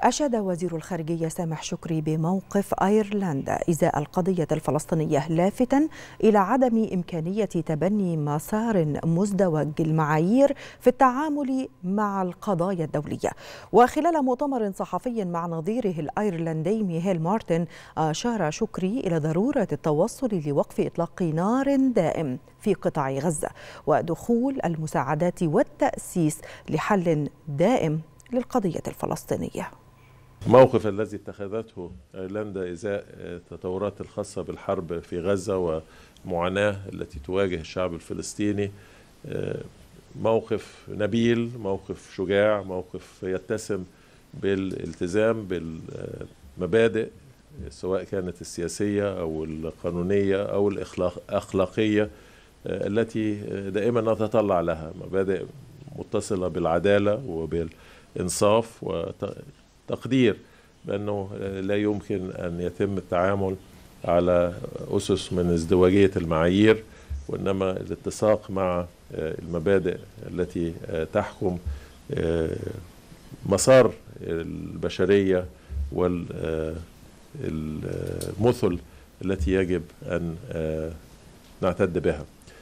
أشاد وزير الخارجية سامح شكري بموقف أيرلندا إزاء القضية الفلسطينية لافتا إلى عدم إمكانية تبني مسار مزدوج المعايير في التعامل مع القضايا الدولية وخلال مؤتمر صحفي مع نظيره الأيرلندي ميهيل مارتن أشار شكري إلى ضرورة التوصل لوقف إطلاق نار دائم في قطاع غزة ودخول المساعدات والتأسيس لحل دائم للقضية الفلسطينية الموقف الذي اتخذته ايرلندا ازاء التطورات الخاصه بالحرب في غزه ومعاناه التي تواجه الشعب الفلسطيني آه، موقف نبيل موقف شجاع موقف يتسم بالالتزام بالمبادئ سواء كانت السياسيه او القانونيه او الاخلاقيه آه، التي دائما نتطلع لها مبادئ متصله بالعداله وبالانصاف تقدير بأنه لا يمكن أن يتم التعامل على أسس من ازدواجية المعايير وإنما الاتساق مع آه، المبادئ التي آه، تحكم آه، مسار البشرية والمثل التي يجب أن نعتد بها